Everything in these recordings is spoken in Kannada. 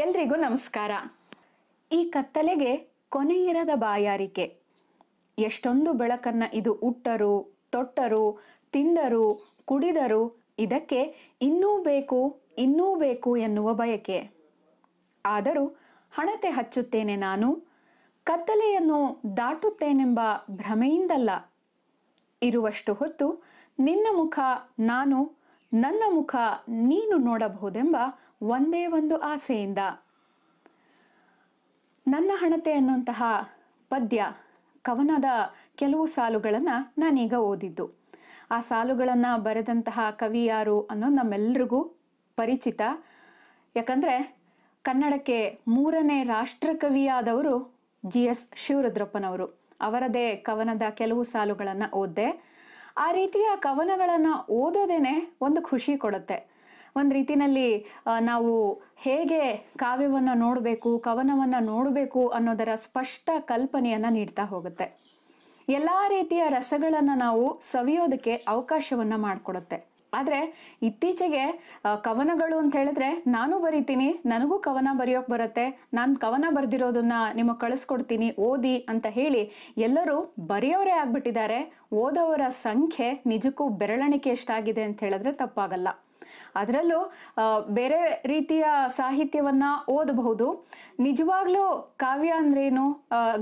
ಎಲ್ರಿಗೂ ನಮಸ್ಕಾರ ಈ ಕತ್ತಲೆಗೆ ಕೊನೆಯಿರದ ಬಾಯಾರಿಕೆ ಎಷ್ಟೊಂದು ಬೆಳಕನ್ನು ಇದು ಉಟ್ಟರು ತೊಟ್ಟರು ತಿಂದರು ಕುಡಿದರು ಇದಕ್ಕೆ ಇನ್ನೂ ಬೇಕು ಇನ್ನೂ ಬೇಕು ಎನ್ನುವ ಬಯಕೆ ಆದರೂ ಹಣತೆ ಹಚ್ಚುತ್ತೇನೆ ನಾನು ಕತ್ತಲೆಯನ್ನು ದಾಟುತ್ತೇನೆಂಬ ಭ್ರಮೆಯಿಂದಲ್ಲ ಇರುವಷ್ಟು ಹೊತ್ತು ನಿನ್ನ ಮುಖ ನಾನು ನನ್ನ ಮುಖ ನೀನು ನೋಡಬಹುದೆಂಬ ಒಂದೇ ಒಂದು ಆಸೆಯಿಂದ ನನ್ನ ಹಣತೆ ಅನ್ನುವಂತಹ ಪದ್ಯ ಕವನದ ಕೆಲವು ಸಾಲುಗಳನ್ನು ನಾನೀಗ ಓದಿದ್ದು ಆ ಸಾಲುಗಳನ್ನು ಬರೆದಂತಹ ಕವಿ ಯಾರು ಅನ್ನೋ ನಮ್ಮೆಲ್ರಿಗೂ ಪರಿಚಿತ ಯಾಕಂದರೆ ಕನ್ನಡಕ್ಕೆ ಮೂರನೇ ರಾಷ್ಟ್ರಕವಿಯಾದವರು ಜಿ ಎಸ್ ಶಿವರುದ್ರಪ್ಪನವರು ಅವರದೇ ಕವನದ ಕೆಲವು ಸಾಲುಗಳನ್ನು ಓದ್ದೆ ಆ ರೀತಿಯ ಕವನಗಳನ್ನು ಓದೋದೇನೆ ಒಂದು ಖುಷಿ ಕೊಡುತ್ತೆ ಒಂದ್ ರೀತಿನಲ್ಲಿ ನಾವು ಹೇಗೆ ಕಾವ್ಯವನ್ನ ನೋಡಬೇಕು ಕವನವನ್ನ ನೋಡಬೇಕು ಅನ್ನೋದರ ಸ್ಪಷ್ಟ ಕಲ್ಪನೆಯನ್ನ ನೀಡ್ತಾ ಹೋಗುತ್ತೆ ಎಲ್ಲ ರೀತಿಯ ರಸಗಳನ್ನ ನಾವು ಸವಿಯೋದಕ್ಕೆ ಅವಕಾಶವನ್ನ ಮಾಡಿಕೊಡುತ್ತೆ ಆದ್ರೆ ಇತ್ತೀಚೆಗೆ ಕವನಗಳು ಅಂತ ಹೇಳಿದ್ರೆ ನಾನು ಬರಿತೀನಿ ನನಗೂ ಕವನ ಬರೆಯೋಕ್ ಬರುತ್ತೆ ನಾನು ಕವನ ಬರ್ದಿರೋದನ್ನ ನಿಮಗೆ ಕಳಿಸ್ಕೊಡ್ತೀನಿ ಓದಿ ಅಂತ ಹೇಳಿ ಎಲ್ಲರೂ ಬರೆಯವರೇ ಆಗ್ಬಿಟ್ಟಿದ್ದಾರೆ ಓದವರ ಸಂಖ್ಯೆ ನಿಜಕ್ಕೂ ಬೆರಳಿಕೆ ಎಷ್ಟಾಗಿದೆ ಅಂತ ಹೇಳಿದ್ರೆ ತಪ್ಪಾಗಲ್ಲ ಅದರಲ್ಲೂ ಬೇರೆ ರೀತಿಯ ಸಾಹಿತ್ಯವನ್ನ ಓದಬಹುದು ನಿಜವಾಗ್ಲೂ ಕಾವ್ಯ ಅಂದ್ರೇನು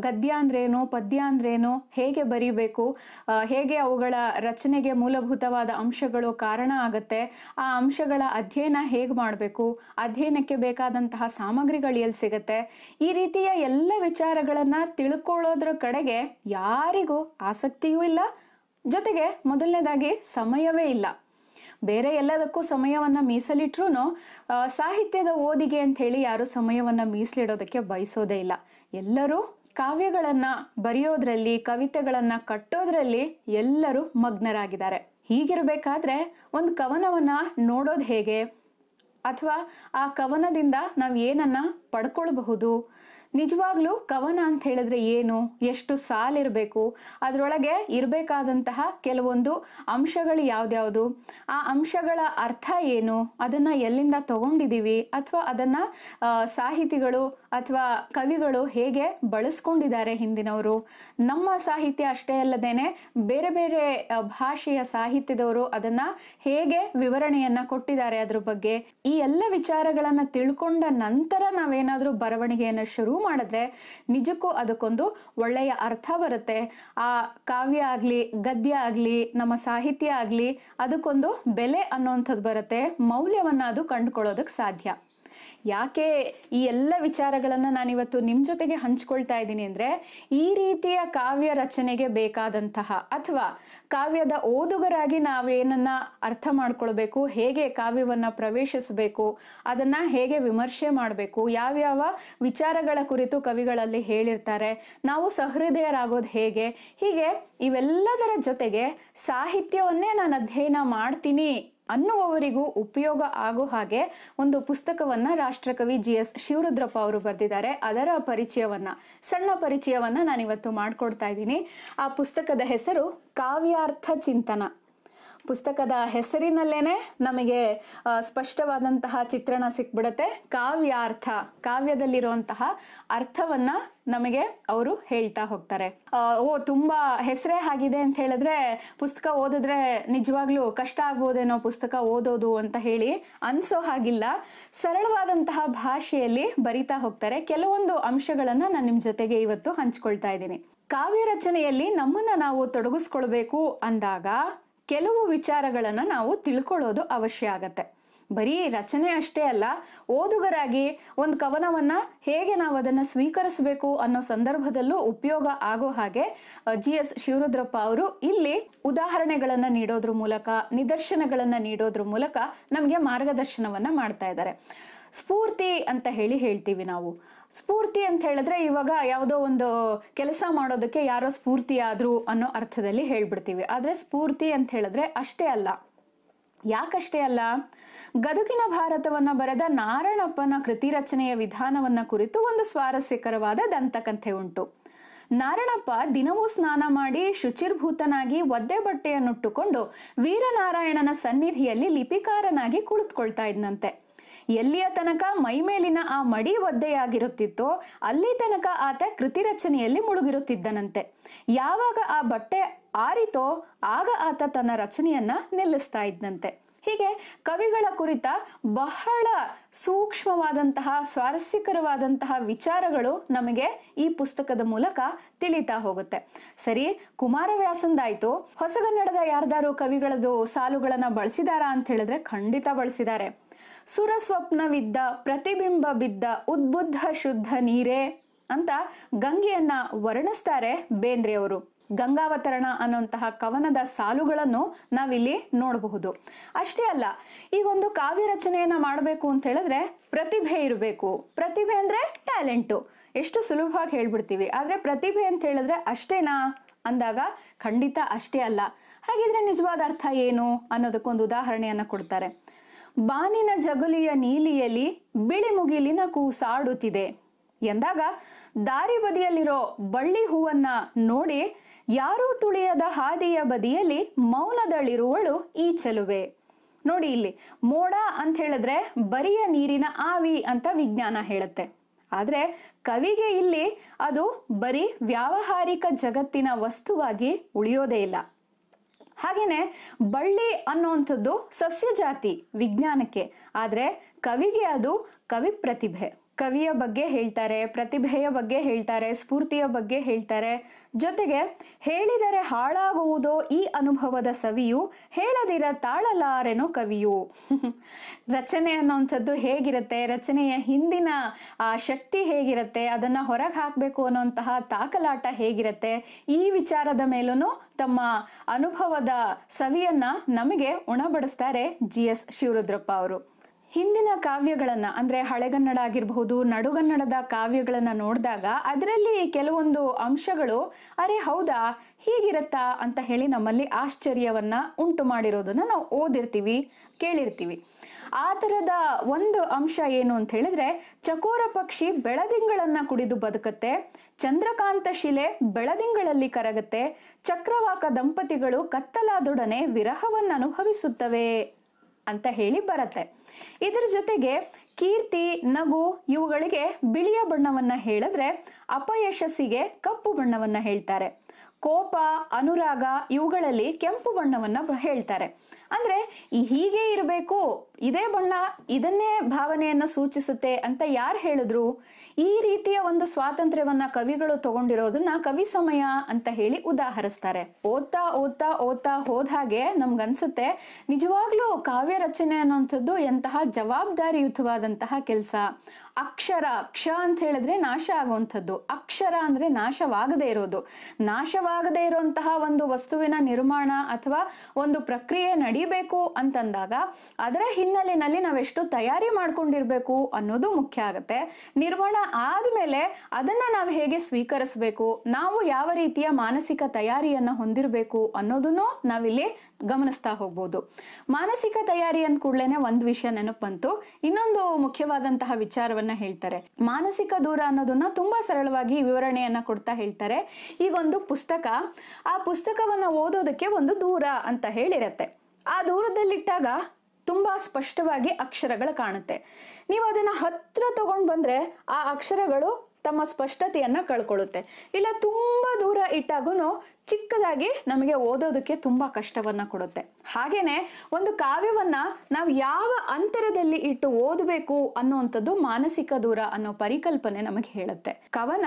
ಗದ್ಯ ಅಂದ್ರೇನು ಪದ್ಯ ಅಂದ್ರೇನು ಹೇಗೆ ಬರೀಬೇಕು ಹೇಗೆ ಅವುಗಳ ರಚನೆಗೆ ಮೂಲಭೂತವಾದ ಅಂಶಗಳು ಕಾರಣ ಆಗುತ್ತೆ ಆ ಅಂಶಗಳ ಅಧ್ಯಯನ ಹೇಗೆ ಮಾಡಬೇಕು ಅಧ್ಯಯನಕ್ಕೆ ಬೇಕಾದಂತಹ ಸಾಮಗ್ರಿಗಳು ಎಲ್ಲಿ ಸಿಗುತ್ತೆ ಈ ರೀತಿಯ ಎಲ್ಲ ವಿಚಾರಗಳನ್ನ ತಿಳ್ಕೊಳ್ಳೋದ್ರ ಕಡೆಗೆ ಯಾರಿಗೂ ಆಸಕ್ತಿಯೂ ಇಲ್ಲ ಜೊತೆಗೆ ಮೊದಲನೇದಾಗಿ ಸಮಯವೇ ಇಲ್ಲ ಬೇರೆ ಎಲ್ಲದಕ್ಕೂ ಸಮಯವನ್ನು ಮೀಸಲಿಟ್ರೂ ಸಾಹಿತ್ಯದ ಓದಿಗೆ ಅಂತ ಹೇಳಿ ಯಾರು ಸಮಯವನ್ನು ಮೀಸಲಿಡೋದಕ್ಕೆ ಬಯಸೋದೇ ಇಲ್ಲ ಎಲ್ಲರೂ ಕಾವ್ಯಗಳನ್ನು ಬರೆಯೋದ್ರಲ್ಲಿ ಕವಿತೆಗಳನ್ನು ಕಟ್ಟೋದ್ರಲ್ಲಿ ಎಲ್ಲರೂ ಮಗ್ನರಾಗಿದ್ದಾರೆ ಹೀಗಿರಬೇಕಾದ್ರೆ ಒಂದು ಕವನವನ್ನು ನೋಡೋದು ಹೇಗೆ ಅಥವಾ ಆ ಕವನದಿಂದ ನಾವು ಏನನ್ನ ಪಡ್ಕೊಳ್ಬಹುದು ನಿಜವಾಗ್ಲೂ ಕವನ ಅಂತ ಹೇಳಿದ್ರೆ ಏನು ಎಷ್ಟು ಸಾಲಿರಬೇಕು ಅದರೊಳಗೆ ಇರಬೇಕಾದಂತಹ ಕೆಲವೊಂದು ಅಂಶಗಳು ಯಾವ್ದ್ಯಾವುದು ಆ ಅಂಶಗಳ ಅರ್ಥ ಏನು ಅದನ್ನ ಎಲ್ಲಿಂದ ತಗೊಂಡಿದ್ದೀವಿ ಅಥವಾ ಅದನ್ನ ಸಾಹಿತಿಗಳು ಅಥವಾ ಕವಿಗಳು ಹೇಗೆ ಬಳಸ್ಕೊಂಡಿದ್ದಾರೆ ಹಿಂದಿನವರು ನಮ್ಮ ಸಾಹಿತ್ಯ ಅಷ್ಟೇ ಅಲ್ಲದೇನೆ ಬೇರೆ ಬೇರೆ ಭಾಷೆಯ ಸಾಹಿತ್ಯದವರು ಅದನ್ನ ಹೇಗೆ ವಿವರಣೆಯನ್ನ ಕೊಟ್ಟಿದ್ದಾರೆ ಅದ್ರ ಬಗ್ಗೆ ಈ ಎಲ್ಲ ವಿಚಾರಗಳನ್ನ ತಿಳ್ಕೊಂಡ ನಂತರ ನಾವೇನಾದರೂ ಬರವಣಿಗೆಯನ್ನು ಶುರು ಮಾಡಿದ್ರೆ ನಿಜಕ್ಕೂ ಅದಕ್ಕೊಂದು ಒಳ್ಳೆಯ ಅರ್ಥ ಬರುತ್ತೆ ಆ ಕಾವ್ಯ ಆಗಲಿ ಗದ್ಯ ಆಗಲಿ ನಮ್ಮ ಸಾಹಿತ್ಯ ಆಗಲಿ ಅದಕ್ಕೊಂದು ಬೆಲೆ ಅನ್ನೋವಂಥದ್ದು ಬರುತ್ತೆ ಮೌಲ್ಯವನ್ನು ಅದು ಕಂಡುಕೊಳ್ಳೋದಕ್ಕೆ ಸಾಧ್ಯ ಯಾಕೆ ಈ ಎಲ್ಲ ವಿಚಾರಗಳನ್ನು ನಾನಿವತ್ತು ನಿಮ್ಮ ಜೊತೆಗೆ ಹಂಚ್ಕೊಳ್ತಾ ಇದ್ದೀನಿ ಅಂದರೆ ಈ ರೀತಿಯ ಕಾವ್ಯ ರಚನೆಗೆ ಬೇಕಾದಂತಹ ಅಥವಾ ಕಾವ್ಯದ ಓದುಗರಾಗಿ ನಾವೇನನ್ನ ಅರ್ಥ ಮಾಡ್ಕೊಳ್ಬೇಕು ಹೇಗೆ ಕಾವ್ಯವನ್ನು ಪ್ರವೇಶಿಸಬೇಕು ಅದನ್ನು ಹೇಗೆ ವಿಮರ್ಶೆ ಮಾಡಬೇಕು ಯಾವ್ಯಾವ ವಿಚಾರಗಳ ಕುರಿತು ಕವಿಗಳಲ್ಲಿ ಹೇಳಿರ್ತಾರೆ ನಾವು ಸಹೃದಯರಾಗೋದು ಹೇಗೆ ಹೀಗೆ ಇವೆಲ್ಲದರ ಜೊತೆಗೆ ಸಾಹಿತ್ಯವನ್ನೇ ನಾನು ಅಧ್ಯಯನ ಮಾಡ್ತೀನಿ ಅನ್ನುವವರಿಗೂ ಉಪಯೋಗ ಆಗೋ ಹಾಗೆ ಒಂದು ಪುಸ್ತಕವನ್ನ ರಾಷ್ಟ್ರಕವಿ ಜಿ ಎಸ್ ಶಿವರುದ್ರಪ್ಪ ಅವರು ಬರೆದಿದ್ದಾರೆ ಅದರ ಪರಿಚಯವನ್ನ ಸಣ್ಣ ಪರಿಚಯವನ್ನ ನಾನಿವತ್ತು ಮಾಡ್ಕೊಡ್ತಾ ಇದ್ದೀನಿ ಆ ಪುಸ್ತಕದ ಹೆಸರು ಕಾವ್ಯಾರ್ಥ ಚಿಂತನ ಪುಸ್ತಕದ ಹೆಸರಿನಲ್ಲೇನೆ ನಮಗೆ ಸ್ಪಷ್ಟವಾದಂತಹ ಚಿತ್ರಣ ಸಿಕ್ಬಿಡತ್ತೆ ಕಾವ್ಯಾರ್ಥ ಕಾವ್ಯದಲ್ಲಿರುವಂತಹ ಅರ್ಥವನ್ನ ನಮಗೆ ಅವರು ಹೇಳ್ತಾ ಹೋಗ್ತಾರೆ ಓ ತುಂಬಾ ಹೆಸರೇ ಆಗಿದೆ ಅಂತ ಹೇಳಿದ್ರೆ ಪುಸ್ತಕ ಓದಿದ್ರೆ ನಿಜವಾಗ್ಲೂ ಕಷ್ಟ ಆಗ್ಬೋದೇನೋ ಪುಸ್ತಕ ಓದೋದು ಅಂತ ಹೇಳಿ ಅನ್ಸೋ ಹಾಗಿಲ್ಲ ಸರಳವಾದಂತಹ ಭಾಷೆಯಲ್ಲಿ ಬರಿತಾ ಹೋಗ್ತಾರೆ ಕೆಲವೊಂದು ಅಂಶಗಳನ್ನ ನಾನು ನಿಮ್ ಜೊತೆಗೆ ಇವತ್ತು ಹಂಚ್ಕೊಳ್ತಾ ಇದ್ದೀನಿ ಕಾವ್ಯ ರಚನೆಯಲ್ಲಿ ನಮ್ಮನ್ನ ನಾವು ತೊಡಗಿಸ್ಕೊಳ್ಬೇಕು ಅಂದಾಗ ಕೆಲವು ವಿಚಾರಗಳನ್ನು ನಾವು ತಿಳ್ಕೊಳ್ಳೋದು ಅವಶ್ಯ ಆಗತ್ತೆ ಬರೀ ರಚನೆ ಅಷ್ಟೇ ಅಲ್ಲ ಓದುಗರಾಗಿ ಒಂದು ಕವನವನ್ನ ಹೇಗೆ ನಾವು ಅದನ್ನು ಸ್ವೀಕರಿಸಬೇಕು ಅನ್ನೋ ಸಂದರ್ಭದಲ್ಲೂ ಉಪಯೋಗ ಆಗೋ ಹಾಗೆ ಜಿ ಎಸ್ ಶಿವರುದ್ರಪ್ಪ ಅವರು ಇಲ್ಲಿ ಉದಾಹರಣೆಗಳನ್ನು ನೀಡೋದ್ರ ಮೂಲಕ ನಿದರ್ಶನಗಳನ್ನು ನೀಡೋದ್ರ ಮೂಲಕ ನಮಗೆ ಮಾರ್ಗದರ್ಶನವನ್ನ ಮಾಡ್ತಾ ಇದ್ದಾರೆ ಸ್ಫೂರ್ತಿ ಅಂತ ಹೇಳಿ ಹೇಳ್ತೀವಿ ನಾವು ಸ್ಫೂರ್ತಿ ಅಂತ ಹೇಳಿದ್ರೆ ಇವಾಗ ಯಾವುದೋ ಒಂದು ಕೆಲಸ ಮಾಡೋದಕ್ಕೆ ಯಾರೋ ಸ್ಫೂರ್ತಿ ಆದ್ರು ಅನ್ನೋ ಅರ್ಥದಲ್ಲಿ ಹೇಳ್ಬಿಡ್ತೀವಿ ಆದರೆ ಸ್ಫೂರ್ತಿ ಅಂತ ಹೇಳಿದ್ರೆ ಅಷ್ಟೇ ಅಲ್ಲ ಯಾಕಷ್ಟೇ ಅಲ್ಲ ಗದುಕಿನ ಭಾರತವನ್ನು ಬರೆದ ನಾರಾಯಣಪ್ಪನ ಕೃತಿ ರಚನೆಯ ವಿಧಾನವನ್ನ ಕುರಿತು ಒಂದು ಸ್ವಾರಸ್ಯಕರವಾದ ದಂತಕಥೆ ಉಂಟು ನಾರಣಪ್ಪ ದಿನವೂ ಸ್ನಾನ ಮಾಡಿ ಶುಚಿರ್ಭೂತನಾಗಿ ಒದ್ದೆ ಬಟ್ಟೆಯನ್ನುಟ್ಟುಕೊಂಡು ವೀರನಾರಾಯಣನ ಸನ್ನಿಧಿಯಲ್ಲಿ ಲಿಪಿಕಾರನಾಗಿ ಕುಳಿತುಕೊಳ್ತಾ ಇದ್ನಂತೆ ಎಲ್ಲಿಯ ತನಕ ಮೈಮೇಲಿನ ಆ ಮಡಿ ಒದ್ದೆಯಾಗಿರುತ್ತಿತ್ತೋ ಅಲ್ಲಿ ತನಕ ಆತ ಕೃತಿ ರಚನೆಯಲ್ಲಿ ಮುಳುಗಿರುತ್ತಿದ್ದನಂತೆ ಯಾವಾಗ ಆ ಬಟ್ಟೆ ಆರಿತೋ ಆಗ ಆತ ತನ್ನ ರಚನೆಯನ್ನ ನಿಲ್ಲಿಸ್ತಾ ಇದ್ದಂತೆ ಹೀಗೆ ಕವಿಗಳ ಕುರಿತ ಬಹಳ ಸೂಕ್ಷ್ಮವಾದಂತಹ ಸ್ವಾರಸ್ಯಕರವಾದಂತಹ ವಿಚಾರಗಳು ನಮಗೆ ಈ ಪುಸ್ತಕದ ಮೂಲಕ ತಿಳಿತಾ ಹೋಗುತ್ತೆ ಸರಿ ಕುಮಾರವ್ಯಾಸಂದಾಯ್ತು ಹೊಸಗನ್ನಡದ ಯಾರ್ದಾರು ಕವಿಗಳದು ಸಾಲುಗಳನ್ನ ಬಳಸಿದಾರಾ ಅಂತ ಹೇಳಿದ್ರೆ ಖಂಡಿತ ಬಳಸಿದ್ದಾರೆ ಸುರಸ್ವಪ್ನವಿದ್ದ ಪ್ರತಿಬಿಂಬ ಬಿದ್ದ ಉದ್ಬುದ್ಧ ಶುದ್ಧ ನೀರೇ ಅಂತ ಗಂಗೆಯನ್ನ ವರ್ಣಿಸ್ತಾರೆ ಬೇಂದ್ರೆಯವರು ಗಂಗಾವತರಣ ಅನ್ನುವಂತಹ ಕವನದ ಸಾಲುಗಳನ್ನು ನಾವಿಲ್ಲಿ ನೋಡಬಹುದು ಅಷ್ಟೇ ಅಲ್ಲ ಈಗೊಂದು ಕಾವ್ಯ ರಚನೆಯನ್ನ ಮಾಡಬೇಕು ಅಂತ ಹೇಳಿದ್ರೆ ಪ್ರತಿಭೆ ಇರಬೇಕು ಪ್ರತಿಭೆ ಅಂದ್ರೆ ಟ್ಯಾಲೆಂಟು ಎಷ್ಟು ಸುಲಭವಾಗಿ ಹೇಳ್ಬಿಡ್ತೀವಿ ಆದರೆ ಪ್ರತಿಭೆ ಅಂತ ಹೇಳಿದ್ರೆ ಅಷ್ಟೇನಾ ಅಂದಾಗ ಖಂಡಿತ ಅಷ್ಟೇ ಅಲ್ಲ ಹಾಗಿದ್ರೆ ನಿಜವಾದ ಅರ್ಥ ಏನು ಅನ್ನೋದಕ್ಕೊಂದು ಉದಾಹರಣೆಯನ್ನ ಕೊಡ್ತಾರೆ ಬಾನಿನ ಜಗುಲಿಯ ನೀಲಿಯಲ್ಲಿ ಬಿಳಿ ಮುಗಿಲಿನ ಕೂಸಾಡುತ್ತಿದೆ ಎಂದಾಗ ದಾರಿ ಬದಿಯಲ್ಲಿರೋ ಬಳ್ಳಿ ಹೂವನ್ನ ನೋಡಿ ಯಾರೂ ತುಳಿಯದ ಹಾದಿಯ ಬದಿಯಲ್ಲಿ ಮೌನದಳಿರುವಳು ಈ ಚೆಲುವೆ ನೋಡಿ ಇಲ್ಲಿ ಮೋಡ ಅಂತ ಹೇಳಿದ್ರೆ ಬರಿಯ ನೀರಿನ ಆವಿ ಅಂತ ವಿಜ್ಞಾನ ಹೇಳುತ್ತೆ ಆದರೆ ಕವಿಗೆ ಇಲ್ಲಿ ಅದು ಬರೀ ವ್ಯಾವಹಾರಿಕ ಜಗತ್ತಿನ ವಸ್ತುವಾಗಿ ಉಳಿಯೋದೇ ಇಲ್ಲ ಹಾಗೇನೆ ಬಳ್ಳಿ ಅನ್ನುವಂಥದ್ದು ಸಸ್ಯ ಜಾತಿ ವಿಜ್ಞಾನಕ್ಕೆ ಆದರೆ ಕವಿಗೆ ಅದು ಕವಿ ಪ್ರತಿಭೆ ಕವಿಯ ಬಗ್ಗೆ ಹೇಳ್ತಾರೆ ಪ್ರತಿಭೆಯ ಬಗ್ಗೆ ಹೇಳ್ತಾರೆ ಸ್ಫೂರ್ತಿಯ ಬಗ್ಗೆ ಹೇಳ್ತಾರೆ ಜೊತೆಗೆ ಹೇಳಿದರೆ ಹಾಳಾಗುವುದೋ ಈ ಅನುಭವದ ಸವಿಯು ಹೇಳದಿರ ತಾಳಲಾರೆನೋ ಕವಿಯು ರಚನೆ ಅನ್ನೋಂಥದ್ದು ಹೇಗಿರುತ್ತೆ ರಚನೆಯ ಹಿಂದಿನ ಆ ಶಕ್ತಿ ಹೇಗಿರುತ್ತೆ ಅದನ್ನ ಹೊರಗೆ ಹಾಕಬೇಕು ಅನ್ನೋಂತಹ ತಾಕಲಾಟ ಹೇಗಿರುತ್ತೆ ಈ ವಿಚಾರದ ಮೇಲೂ ತಮ್ಮ ಅನುಭವದ ಸವಿಯನ್ನ ನಮಗೆ ಉಣಬಡಿಸ್ತಾರೆ ಜಿ ಎಸ್ ಶಿವರುದ್ರಪ್ಪ ಅವರು ಹಿಂದಿನ ಕಾವ್ಯಗಳನ್ನ ಅಂದ್ರೆ ಹಳೆಗನ್ನಡ ಆಗಿರಬಹುದು ನಡುಗನ್ನಡದ ಕಾವ್ಯಗಳನ್ನ ನೋಡಿದಾಗ ಅದರಲ್ಲಿ ಕೆಲವೊಂದು ಅಂಶಗಳು ಅರೆ ಹೌದಾ ಹೀಗಿರತ್ತಾ ಅಂತ ಹೇಳಿ ನಮ್ಮಲ್ಲಿ ಆಶ್ಚರ್ಯವನ್ನ ಉಂಟು ಮಾಡಿರೋದನ್ನ ನಾವು ಓದಿರ್ತೀವಿ ಕೇಳಿರ್ತೀವಿ ಆ ಥರದ ಒಂದು ಅಂಶ ಏನು ಅಂತ ಹೇಳಿದ್ರೆ ಚಕೋರ ಪಕ್ಷಿ ಬೆಳದಿಂಗಳನ್ನ ಕುಡಿದು ಬದುಕತ್ತೆ ಚಂದ್ರಕಾಂತ ಶಿಲೆ ಬೆಳದಿಂಗಳಲ್ಲಿ ಕರಗತ್ತೆ ಚಕ್ರವಾಕ ದಂಪತಿಗಳು ಕತ್ತಲಾದೊಡನೆ ವಿರಹವನ್ನ ಅನುಭವಿಸುತ್ತವೆ ಅಂತ ಹೇಳಿ ಬರತ್ತೆ ಇದರ ಜೊತೆಗೆ ಕೀರ್ತಿ ನಗು ಇವುಗಳಿಗೆ ಬಿಳಿಯ ಬಣ್ಣವನ್ನ ಹೇಳಿದ್ರೆ ಅಪಯಶಸ್ಸಿಗೆ ಕಪ್ಪು ಬಣ್ಣವನ್ನ ಹೇಳ್ತಾರೆ ಕೋಪ ಅನುರಾಗ ಇವುಗಳಲ್ಲಿ ಕೆಂಪು ಬಣ್ಣವನ್ನ ಹೇಳ್ತಾರೆ ಅಂದ್ರೆ ಹೀಗೆ ಇರಬೇಕು ಇದೇ ಬಣ್ಣ ಇದನ್ನೇ ಭಾವನೆಯನ್ನ ಸೂಚಿಸುತ್ತೆ ಅಂತ ಯಾರು ಹೇಳಿದ್ರು ಈ ರೀತಿಯ ಒಂದು ಸ್ವಾತಂತ್ರ್ಯವನ್ನ ಕವಿಗಳು ತಗೊಂಡಿರೋದನ್ನ ಕವಿ ಸಮಯ ಅಂತ ಹೇಳಿ ಉದಾಹರಿಸ್ತಾರೆ ಓದ್ತಾ ಓದ್ತಾ ಓದ್ತಾ ಹೋದ ಹಾಗೆ ನಮ್ಗನ್ಸುತ್ತೆ ನಿಜವಾಗ್ಲೂ ಕಾವ್ಯ ರಚನೆ ಅನ್ನೋಂಥದ್ದು ಎಂತಹ ಜವಾಬ್ದಾರಿಯುತವಾದಂತಹ ಕೆಲಸ ಅಕ್ಷರ ಅಕ್ಷ ಅಂತ ಹೇಳಿದ್ರೆ ನಾಶ ಆಗುವಂಥದ್ದು ಅಕ್ಷರ ಅಂದ್ರೆ ನಾಶವಾಗದೇ ಇರೋದು ನಾಶವಾಗದೇ ಇರುವಂತಹ ಒಂದು ವಸ್ತುವಿನ ನಿರ್ಮಾಣ ಅಥವಾ ಒಂದು ಪ್ರಕ್ರಿಯೆ ನಡೀಬೇಕು ಅಂತಂದಾಗ ಅದರ ಹಿನ್ನೆಲೆಯಲ್ಲಿ ನಾವೆಷ್ಟು ತಯಾರಿ ಮಾಡ್ಕೊಂಡಿರ್ಬೇಕು ಅನ್ನೋದು ಮುಖ್ಯ ಆಗುತ್ತೆ ನಿರ್ಮಾಣ ಆದ್ಮೇಲೆ ಅದನ್ನ ನಾವು ಹೇಗೆ ಸ್ವೀಕರಿಸಬೇಕು ನಾವು ಯಾವ ರೀತಿಯ ಮಾನಸಿಕ ತಯಾರಿಯನ್ನು ಹೊಂದಿರಬೇಕು ಅನ್ನೋದನ್ನು ನಾವಿಲ್ಲಿ ಗಮನಿಸ್ತಾ ಹೋಗ್ಬೋದು ಮಾನಸಿಕ ತಯಾರಿ ಅಂದ ಕೂಡಲೇ ಒಂದು ವಿಷಯ ನೆನಪಂತು ಬಂತು ಇನ್ನೊಂದು ಮುಖ್ಯವಾದಂತಹ ವಿಚಾರವನ್ನ ಹೇಳ್ತಾರೆ ಮಾನಸಿಕ ದೂರ ಅನ್ನೋದನ್ನ ತುಂಬಾ ಸರಳವಾಗಿ ವಿವರಣೆಯನ್ನ ಕೊಡ್ತಾ ಹೇಳ್ತಾರೆ ಈಗೊಂದು ಪುಸ್ತಕ ಆ ಪುಸ್ತಕವನ್ನ ಓದೋದಕ್ಕೆ ಒಂದು ದೂರ ಅಂತ ಹೇಳಿರತ್ತೆ ಆ ದೂರದಲ್ಲಿಟ್ಟಾಗ ತುಂಬಾ ಸ್ಪಷ್ಟವಾಗಿ ಅಕ್ಷರಗಳು ಕಾಣುತ್ತೆ ನೀವು ಅದನ್ನ ಹತ್ರ ತಗೊಂಡ್ ಬಂದ್ರೆ ಆ ಅಕ್ಷರಗಳು ತಮ್ಮ ಸ್ಪಷ್ಟತೆಯನ್ನ ಕಳ್ಕೊಳ್ಳುತ್ತೆ ಇಲ್ಲ ತುಂಬಾ ದೂರ ಇಟ್ಟಾಗೂ ಚಿಕ್ಕದಾಗಿ ನಮಗೆ ಓದೋದಕ್ಕೆ ತುಂಬಾ ಕಷ್ಟವನ್ನ ಕೊಡುತ್ತೆ ಹಾಗೇನೆ ಒಂದು ಕಾವ್ಯವನ್ನ ನಾವು ಯಾವ ಅಂತರದಲ್ಲಿ ಇಟ್ಟು ಓದಬೇಕು ಅನ್ನುವಂಥದ್ದು ಮಾನಸಿಕ ದೂರ ಅನ್ನೋ ಪರಿಕಲ್ಪನೆ ನಮಗೆ ಹೇಳುತ್ತೆ ಕವನ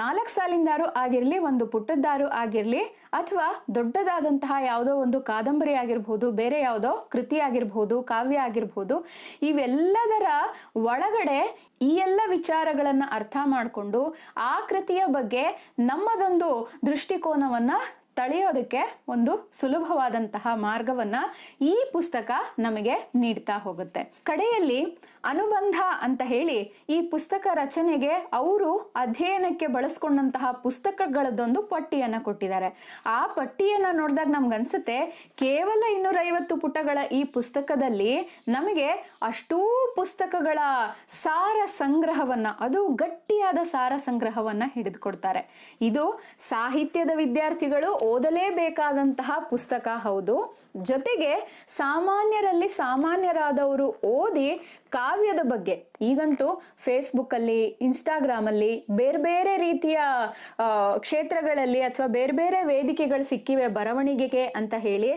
ನಾಲ್ಕು ಸಾಲಿಂದಾರು ಆಗಿರಲಿ ಒಂದು ಪುಟ್ಟದ್ದಾರು ಆಗಿರಲಿ ಅಥವಾ ದೊಡ್ಡದಾದಂತಹ ಯಾವುದೋ ಒಂದು ಕಾದಂಬರಿ ಆಗಿರ್ಬೋದು ಬೇರೆ ಯಾವುದೋ ಕೃತಿ ಆಗಿರ್ಬೋದು ಕಾವ್ಯ ಆಗಿರ್ಬೋದು ಇವೆಲ್ಲದರ ಒಳಗಡೆ ಈ ಎಲ್ಲ ವಿಚಾರಗಳನ್ನು ಅರ್ಥ ಮಾಡಿಕೊಂಡು ಆ ಕೃತಿಯ ಬಗ್ಗೆ ನಮ್ಮದೊಂದು ದೃಷ್ಟಿಕೋನವನ್ನು ತಳೆಯೋದಕ್ಕೆ ಒಂದು ಸುಲಭವಾದಂತಹ ಮಾರ್ಗವನ್ನ ಈ ಪುಸ್ತಕ ನಮಗೆ ನೀಡ್ತಾ ಹೋಗುತ್ತೆ ಕಡೆಯಲ್ಲಿ ಅನುಬಂಧ ಅಂತ ಹೇಳಿ ಈ ಪುಸ್ತಕ ರಚನೆಗೆ ಅವರು ಅಧ್ಯಯನಕ್ಕೆ ಬಳಸ್ಕೊಂಡಂತಹ ಪುಸ್ತಕಗಳದ್ದೊಂದು ಪಟ್ಟಿಯನ್ನು ಕೊಟ್ಟಿದ್ದಾರೆ ಆ ಪಟ್ಟಿಯನ್ನು ನೋಡಿದಾಗ ನಮ್ಗನ್ಸುತ್ತೆ ಕೇವಲ ಇನ್ನೂರೈವತ್ತು ಪುಟಗಳ ಈ ಪುಸ್ತಕದಲ್ಲಿ ನಮಗೆ ಅಷ್ಟೂ ಪುಸ್ತಕಗಳ ಸಾರ ಸಂಗ್ರಹವನ್ನ ಅದು ಗಟ್ಟಿಯಾದ ಸಾರ ಸಂಗ್ರಹವನ್ನ ಹಿಡಿದುಕೊಡ್ತಾರೆ ಇದು ಸಾಹಿತ್ಯದ ವಿದ್ಯಾರ್ಥಿಗಳು ಓದಲೇಬೇಕಾದಂತಹ ಪುಸ್ತಕ ಹೌದು ಜೊತೆಗೆ ಸಾಮಾನ್ಯರಲ್ಲಿ ಸಾಮಾನ್ಯರಾದವರು ಓದಿ ಕಾವ್ಯದ ಬಗ್ಗೆ ಈಗಂತೂ ಇನ್ಸ್ಟಾಗ್ರಾಮ್ ಅಲ್ಲಿ ಬೇರೆ ಬೇರೆ ರೀತಿಯ ಕ್ಷೇತ್ರಗಳಲ್ಲಿ ಅಥವಾ ಬೇರೆ ಬೇರೆ ವೇದಿಕೆಗಳು ಸಿಕ್ಕಿವೆ ಬರವಣಿಗೆಗೆ ಅಂತ ಹೇಳಿ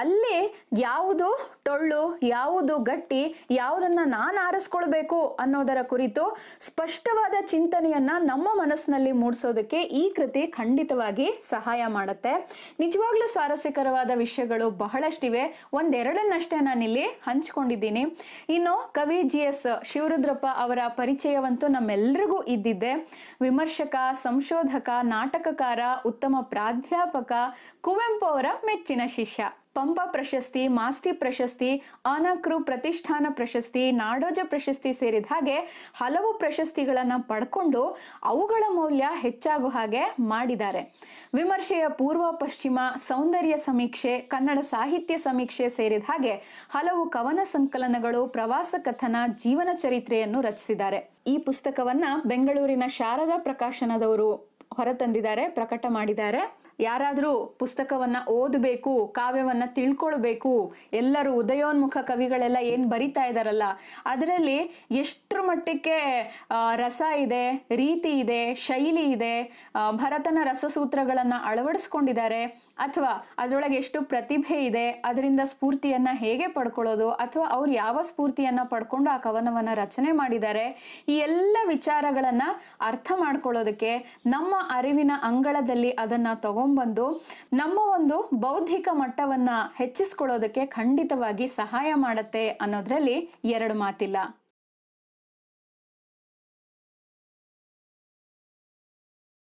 ಅಲ್ಲಿ ಯಾವುದು ಟೊಳ್ಳು ಯಾವುದು ಗಟ್ಟಿ ಯಾವುದನ್ನು ನಾನು ಆರಿಸ್ಕೊಳ್ಬೇಕು ಅನ್ನೋದರ ಕುರಿತು ಸ್ಪಷ್ಟವಾದ ಚಿಂತನೆಯನ್ನ ನಮ್ಮ ಮನಸ್ಸಿನಲ್ಲಿ ಮೂಡಿಸೋದಕ್ಕೆ ಈ ಕೃತಿ ಖಂಡಿತವಾಗಿ ಸಹಾಯ ಮಾಡುತ್ತೆ ನಿಜವಾಗ್ಲೂ ಸ್ವಾರಸ್ಯಕರವಾದ ವಿಷಯಗಳು ಬಹಳಷ್ಟಿವೆ ಒಂದೆರಡನ್ನಷ್ಟೇ ನಾನಿಲ್ಲಿ ಹಂಚ್ಕೊಂಡಿದ್ದೀನಿ ಇನ್ನು ಕವಿ ಜಿ ಎಸ್ ಶಿವರುದ್ರಪ್ಪ ಅವರ ಪರಿಚಯವಂತೂ ನಮ್ಮೆಲ್ಲರಿಗೂ ಇದ್ದಿದ್ದೆ ವಿಮರ್ಶಕ ಸಂಶೋಧಕ ನಾಟಕಕಾರ ಉತ್ತಮ ಪ್ರಾಧ್ಯಾಪಕ ಕುವೆಂಪು ಅವರ ಮೆಚ್ಚಿನ ಶಿಷ್ಯ ಪಂಪ ಪ್ರಶಸ್ತಿ ಮಾಸ್ತಿ ಪ್ರಶಸ್ತಿ ಅನಕೃ ಪ್ರತಿಷ್ಠಾನ ಪ್ರಶಸ್ತಿ ನಾಡೋಜ ಪ್ರಶಸ್ತಿ ಸೇರಿದ ಹಾಗೆ ಹಲವು ಪ್ರಶಸ್ತಿಗಳನ್ನು ಪಡ್ಕೊಂಡು ಅವುಗಳ ಮೌಲ್ಯ ಹೆಚ್ಚಾಗುವ ಹಾಗೆ ಮಾಡಿದ್ದಾರೆ ವಿಮರ್ಶೆಯ ಪೂರ್ವ ಪಶ್ಚಿಮ ಸೌಂದರ್ಯ ಸಮೀಕ್ಷೆ ಕನ್ನಡ ಸಾಹಿತ್ಯ ಸಮೀಕ್ಷೆ ಸೇರಿದ ಹಾಗೆ ಹಲವು ಕವನ ಸಂಕಲನಗಳು ಪ್ರವಾಸ ಕಥನ ಜೀವನ ಚರಿತ್ರೆಯನ್ನು ರಚಿಸಿದ್ದಾರೆ ಈ ಪುಸ್ತಕವನ್ನ ಬೆಂಗಳೂರಿನ ಶಾರದಾ ಪ್ರಕಾಶನದವರು ಹೊರತಂದಿದ್ದಾರೆ ಪ್ರಕಟ ಮಾಡಿದ್ದಾರೆ ಯಾರಾದರೂ ಪುಸ್ತಕವನ್ನ ಓದಬೇಕು ಕಾವ್ಯವನ್ನ ತಿಳ್ಕೊಳ್ಬೇಕು ಎಲ್ಲರೂ ಉದಯೋನ್ಮುಖ ಕವಿಗಳೆಲ್ಲ ಏನು ಬರಿತಾ ಇದ್ದಾರಲ್ಲ ಅದರಲ್ಲಿ ಎಷ್ಟರ ಮಟ್ಟಕ್ಕೆ ರಸ ಇದೆ ರೀತಿ ಇದೆ ಶೈಲಿ ಇದೆ ಭರತನ ರಸಸೂತ್ರಗಳನ್ನ ಅಳವಡಿಸ್ಕೊಂಡಿದ್ದಾರೆ ಅಥವಾ ಅದರೊಳಗೆ ಎಷ್ಟು ಪ್ರತಿಭೆ ಇದೆ ಅದರಿಂದ ಸ್ಫೂರ್ತಿಯನ್ನು ಹೇಗೆ ಪಡ್ಕೊಳ್ಳೋದು ಅಥವಾ ಅವ್ರು ಯಾವ ಸ್ಫೂರ್ತಿಯನ್ನು ಪಡ್ಕೊಂಡು ಆ ಕವನವನ್ನು ರಚನೆ ಮಾಡಿದ್ದಾರೆ ಈ ಎಲ್ಲ ವಿಚಾರಗಳನ್ನು ಅರ್ಥ ಮಾಡ್ಕೊಳ್ಳೋದಕ್ಕೆ ನಮ್ಮ ಅರಿವಿನ ಅಂಗಳದಲ್ಲಿ ಅದನ್ನು ತಗೊಂಬಂದು ನಮ್ಮ ಒಂದು ಬೌದ್ಧಿಕ ಮಟ್ಟವನ್ನು ಹೆಚ್ಚಿಸ್ಕೊಳ್ಳೋದಕ್ಕೆ ಖಂಡಿತವಾಗಿ ಸಹಾಯ ಮಾಡುತ್ತೆ ಅನ್ನೋದ್ರಲ್ಲಿ ಎರಡು ಮಾತಿಲ್ಲ